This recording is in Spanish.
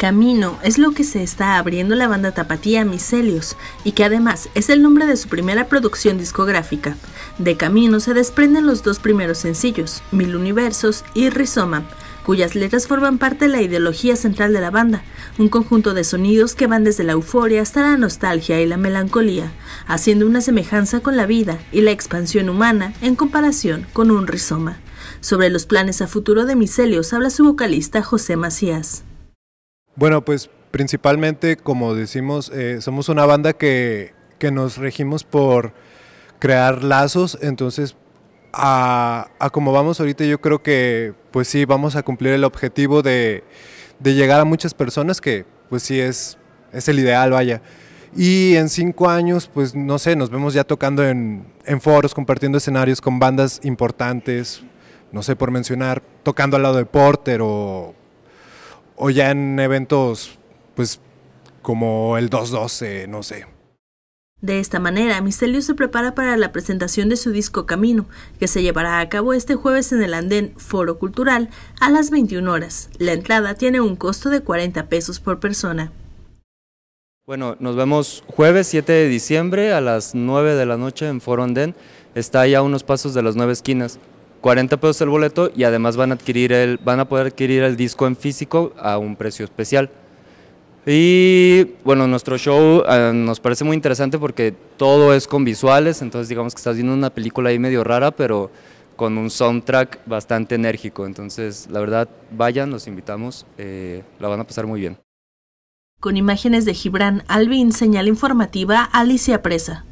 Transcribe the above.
Camino es lo que se está abriendo la banda tapatía Micelios y que además es el nombre de su primera producción discográfica. De Camino se desprenden los dos primeros sencillos, Mil Universos y Rizoma, cuyas letras forman parte de la ideología central de la banda, un conjunto de sonidos que van desde la euforia hasta la nostalgia y la melancolía, haciendo una semejanza con la vida y la expansión humana en comparación con un rizoma. Sobre los planes a futuro de Micelios habla su vocalista José Macías. Bueno, pues principalmente, como decimos, eh, somos una banda que, nos regimos por crear lazos, entonces a, como vamos ahorita yo creo que pues sí, vamos a cumplir el objetivo de, llegar a muchas personas que pues sí es, es el ideal, vaya. Y en cinco años, pues no sé, nos vemos ya tocando en, en, foros, compartiendo escenarios con bandas importantes, no sé por mencionar, tocando al lado de Porter o o ya en eventos, pues como el 212, no sé. De esta manera, Misterio se prepara para la presentación de su disco Camino, que se llevará a cabo este jueves en el Andén Foro Cultural a las 21 horas. La entrada tiene un costo de 40 pesos por persona. Bueno, nos vemos jueves 7 de diciembre a las 9 de la noche en Foro Andén. Está ahí a unos pasos de las nueve esquinas. 40 pesos el boleto y además van a, adquirir el, van a poder adquirir el disco en físico a un precio especial. Y bueno, nuestro show eh, nos parece muy interesante porque todo es con visuales, entonces digamos que estás viendo una película ahí medio rara, pero con un soundtrack bastante enérgico. Entonces, la verdad, vayan, los invitamos, eh, la van a pasar muy bien. Con imágenes de Gibran Alvin, señal informativa Alicia Presa.